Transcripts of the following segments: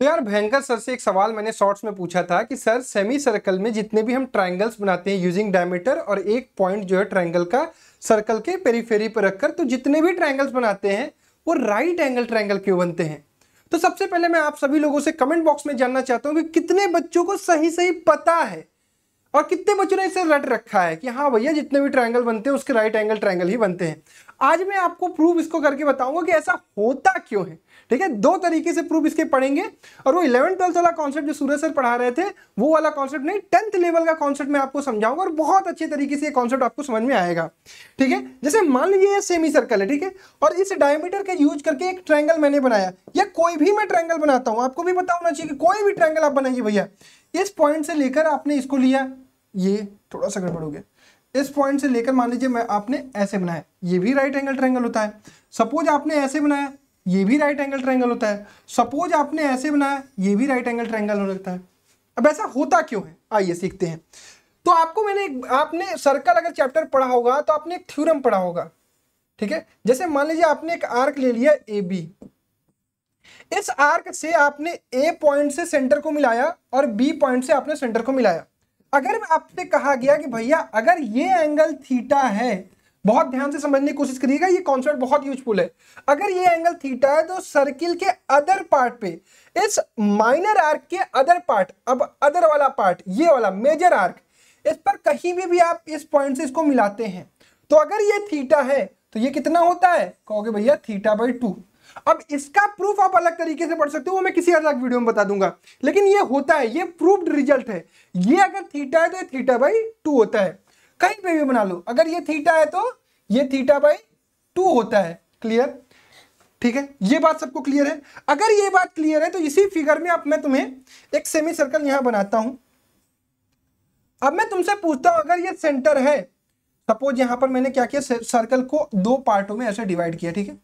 तो यार भयंकर सर से एक सवाल मैंने शॉर्ट्स में पूछा था कि सर सेमी सर्कल में जितने भी हम ट्राइंगल्स बनाते हैं यूजिंग डायमीटर और एक पॉइंट जो है ट्राइंगल का सर्कल के पेरीफेरी पर रखकर तो जितने भी ट्राइंगल्स बनाते हैं वो राइट एंगल ट्राइंगल क्यों बनते हैं तो सबसे पहले मैं आप सभी लोगों से कमेंट बॉक्स में जानना चाहता हूँ कि कितने बच्चों को सही सही पता है और कितने बच्चों ने इसे रट रखा है कि हाँ भैया जितने भी ट्रायंगल बनते हैं उसके राइट एंगल ट्रायंगल ही बनते हैं आज मैं आपको प्रूफ इसको करके बताऊंगा कि ऐसा होता क्यों है ठीक है दो तरीके से प्रूफ इसके पढ़ेंगे और वो इलेवन ट्वेल्थ वाला कॉन्सेप्ट जो सूर्य सर पढ़ा रहे थे वो वाला कॉन्सेप्ट नहीं टेंथ लेवल का कॉन्सेप्ट मैं आपको समझाऊंगा और बहुत अच्छे तरीके से ये कॉन्सेप्ट आपको समझ में आएगा ठीक है जैसे मान लीजिए ये सेमी सर्कल है ठीक है और इस डायमीटर का यूज करके एक ट्रैंगल मैंने बनाया या कोई भी मैं ट्रैंगल बनाता हूँ आपको भी पता चाहिए कि कोई भी ट्रैंगल आप बनाइए भैया इस पॉइंट से लेकर आपने इसको लिया ये थोड़ा सा गड़बड़ हो गया इस पॉइंट से लेकर मान लीजिए मैं आपने ऐसे बनाया ये भी राइट एंगल ट्रैंगल होता है सपोज आपने ऐसे बनाया ये भी राइट एंगल ट्रैंगल होता है सपोज आपने ऐसे बनाया ये भी राइट एंगल ट्रैंगल हो लगता है अब ऐसा होता क्यों है आइए सीखते हैं तो आपको मैंने आपने सर्कल अगर चैप्टर पढ़ा होगा तो आपने एक थ्योरम पढ़ा होगा ठीक है जैसे मान लीजिए आपने एक आर्क ले लिया ए बी इस आर्क से आपने ए पॉइंट से सेंटर को मिलाया और बी पॉइंट से आपने सेंटर को मिलाया अगर आपसे कहा गया कि भैया अगर ये एंगल थीटा है बहुत ध्यान से समझने की कोशिश करिएगा ये कॉन्सेप्ट बहुत यूजफुल है अगर ये एंगल थीटा है तो सर्किल के अदर पार्ट पे इस माइनर आर्क के अदर पार्ट अब अदर वाला पार्ट ये वाला मेजर आर्क इस पर कहीं भी भी आप इस पॉइंट से इसको मिलाते हैं तो अगर ये थीटा है तो ये कितना होता है कहोगे भैया थीटा बाई टू अब इसका प्रूफ आप अलग तरीके से पढ़ सकते हो वो मैं किसी अलग वीडियो में बता दूंगा लेकिन ये होता है ये प्रूव्ड रिजल्ट है ये अगर थीटा है तो ये थीटा बाई टू होता है कहीं पे भी बना लो अगर ये थीटा है तो ये थीटा बाई टू होता है क्लियर ठीक है ये बात सबको क्लियर है अगर ये बात क्लियर है तो इसी फिगर में अब मैं तुम्हें एक सेमी सर्कल यहां बनाता हूं अब मैं तुमसे पूछता हूं अगर ये सेंटर है सपोज यहां पर मैंने क्या किया सर्कल को दो पार्टों में ऐसे डिवाइड किया ठीक है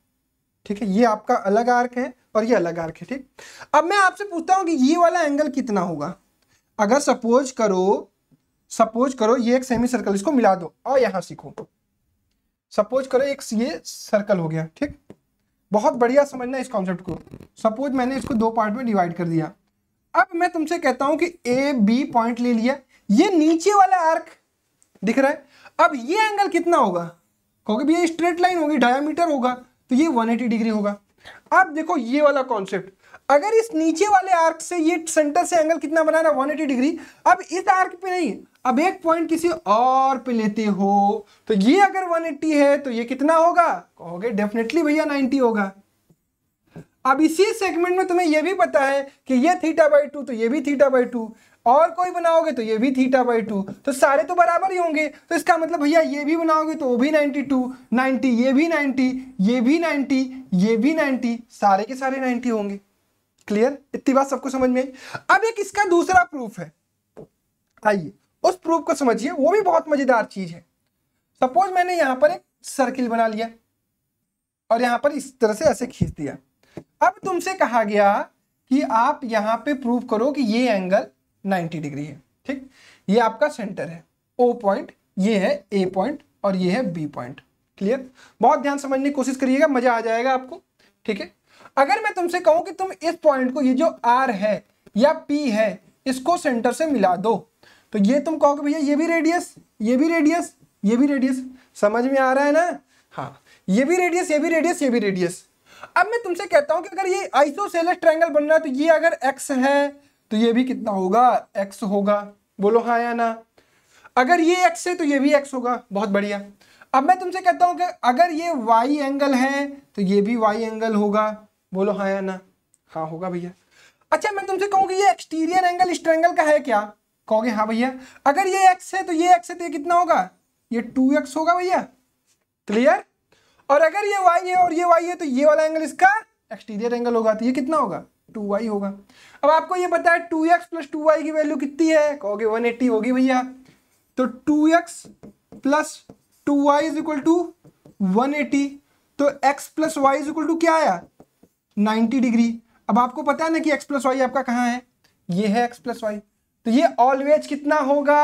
ठीक है ये आपका अलग आर्क है और ये अलग आर्क है ठीक अब मैं आपसे पूछता हूं कि ये वाला एंगल कितना होगा अगर सपोज करो सपोज करो ये एक सेमी सर्कल इसको मिला दो और यहां सीखो सपोज करो एक ये सर्कल हो गया ठीक बहुत बढ़िया समझना इस कॉन्सेप्ट को सपोज मैंने इसको दो पार्ट में डिवाइड कर दिया अब मैं तुमसे कहता हूं कि ए बी पॉइंट ले लिया ये नीचे वाला आर्क दिख रहा है अब ये एंगल कितना होगा क्योंकि भैया स्ट्रेट लाइन होगी डायमीटर होगा तो ये 180 डिग्री होगा अब देखो ये वाला कॉन्सेप्ट अगर इस नीचे वाले आर्क से ये सेंटर से एंगल कितना बना रहा है 180 डिग्री अब इस आर्क पे नहीं अब एक पॉइंट किसी और पे लेते हो तो ये अगर 180 है तो ये कितना होगा कहोगे डेफिनेटली भैया 90 होगा अब इसी सेगमेंट में तुम्हें यह भी पता है कि ये थीटा बाई टू तो ये भी थीटा बाई टू और कोई बनाओगे तो ये भी थीटा बाई टू तो सारे तो बराबर ही होंगे तो इसका मतलब भैया ये भी बनाओगे तो वो भी 92, 90, ये भी 90, ये भी 90, ये भी 90, सारे के सारे 90 होंगे क्लियर इतनी बात सबको समझ में आई अब एक इसका दूसरा प्रूफ है आइए उस प्रूफ को समझिए वो भी बहुत मजेदार चीज है सपोज मैंने यहां पर एक सर्किल बना लिया और यहां पर इस तरह से ऐसे खींच दिया अब तुमसे कहा गया कि आप यहाँ पे प्रूव करो कि ये एंगल 90 डिग्री है ठीक ये आपका सेंटर है ओ पॉइंट ये है ए पॉइंट और ये है बी पॉइंट क्लियर बहुत ध्यान समझने की कोशिश करिएगा मजा आ जाएगा आपको ठीक है अगर मैं तुमसे कहूं कि तुम इस पॉइंट को ये जो आर है या पी है इसको सेंटर से मिला दो तो ये तुम कहोगे भैया ये भी रेडियस ये भी रेडियस ये भी रेडियस समझ में आ रहा है ना हाँ ये भी रेडियस ये भी रेडियस ये भी रेडियस अब मैं तुमसे कहता हूं कि अगर ये आइसोसेलस ट्रायंगल बन रहा है तो ये अगर एक्स है तो ये भी कितना होगा एक्स होगा बोलो हाँ या ना अगर ये एक्स है तो ये भी एक्स होगा बहुत बढ़िया अब मैं तुमसे कहता हूं कि अगर ये वाई एंगल है तो ये भी वाई एंगल होगा बोलो हाँ या ना हाँ होगा भैया अच्छा मैं तुमसे कहूँ कि ये एक्सटीरियर एंगल इस ट्रायंगल का है क्या कहोगे हाँ भैया अगर ये एक्स है तो ये एक्स है तो ये कितना होगा ये टू एक्स होगा भैया क्लियर और अगर ये वाई है और ये वाई है तो ये वाला एंगल इसका एक्सटीरियर एंगल होगा तो ये कितना होगा टू वाई होगा अब आपको ये पता है two X plus two Y की वैल्यू कितनी है कहोगे वन एट्टी होगी भैया तो two X plus two Y is equal to one eighty तो X plus Y is equal to क्या आया नाइन्टी डिग्री अब आपको पता है ना कि एक्स प्लस वाई आपका कहाँ है ये है एक्स प्लस वाई तो ये ऑलवेज कितना होगा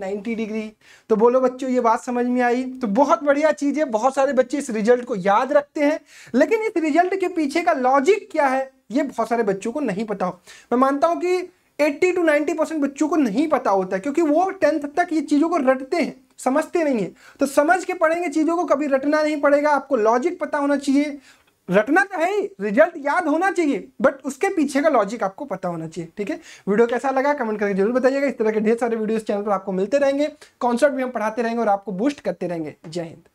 90 डिग्री तो बोलो बच्चों ये बात समझ में आई तो बहुत बढ़िया चीज़ है बहुत सारे बच्चे इस रिजल्ट को याद रखते हैं लेकिन इस रिजल्ट के पीछे का लॉजिक क्या है ये बहुत सारे बच्चों को नहीं पता हो मैं मानता हूँ कि 80 टू 90 परसेंट बच्चों को नहीं पता होता है क्योंकि वो टेंथ तक ये चीज़ों को रटते हैं समझते नहीं है तो समझ के पढ़ेंगे चीज़ों को कभी रटना नहीं पड़ेगा आपको लॉजिक पता होना चाहिए रटना तो है ही रिजल्ट याद होना चाहिए बट उसके पीछे का लॉजिक आपको पता होना चाहिए ठीक है वीडियो कैसा लगा कमेंट करके जरूर बताइएगा इस तरह के ढेर सारे वीडियो चैनल पर आपको मिलते रहेंगे कॉन्सर्ट भी हम पढ़ाते रहेंगे और आपको बूस्ट करते रहेंगे जय हिंद